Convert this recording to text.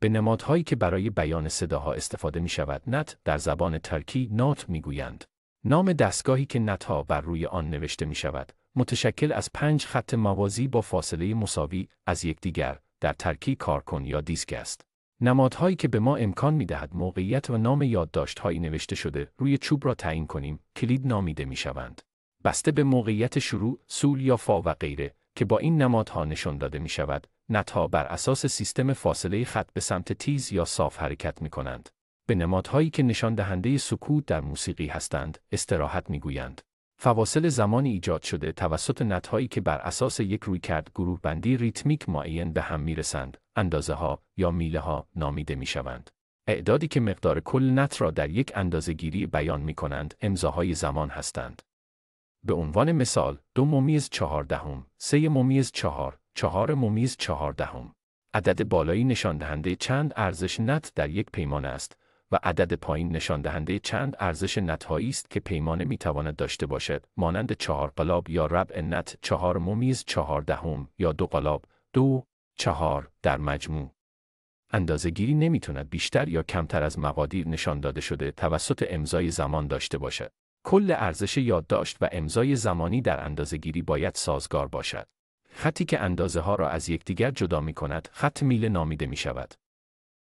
به نمادهایی که برای بیان صداها استفاده می شود نت در زبان ترکی نات می گویند. نام دستگاهی که ها بر روی آن نوشته می شود متشکل از پنج خط موازی با فاصله مساوی از یکدیگر در ترکی کارکن یا دیسک است. نمادهایی که به ما امکان می دهد موقعیت و نام هایی نوشته شده روی چوب را تعیین کنیم کلید نامیده می شوند. بسته به موقعیت شروع، سول یا فا و غیره که با این نمادها نشان داده می شود، نتها بر اساس سیستم فاصله خط به سمت تیز یا صاف حرکت می کنند. به نمادهایی که نشان دهنده سکوت در موسیقی هستند، استراحت می گویند. فواصل زمانی ایجاد شده توسط نتهایی که بر اساس یک رویکرد گروه بندی ریتمیک معین به هم می رسند، اندازه ها یا میله ها نامیده می شوند. اعدادی که مقدار کل نت را در یک اندازه گیری بیان می کنند امضاهای زمان هستند. به عنوان مثال دو ممیز چهاردهم، سه ممیز چهار، چهار ممیز چهاردهم. عدد بالایی نشان دهنده چند ارزش نت در یک پیمان است و عدد پایین نشان دهنده چند ارزش نتهایی است که پیمانه می تواند داشته باشد مانند چهار قلاب یا ربع نت چهار ممیز چهاردهم یا دو قلاب دو چهار در مجموع اندازه گیری نمیتواند بیشتر یا کمتر از مقادیر نشان داده شده توسط امضای زمان داشته باشد کل ارزش یادداشت و امضای زمانی در اندازه گیری باید سازگار باشد. خطی که اندازه ها را از یکدیگر جدا می کند، خط میله نامیده می شود.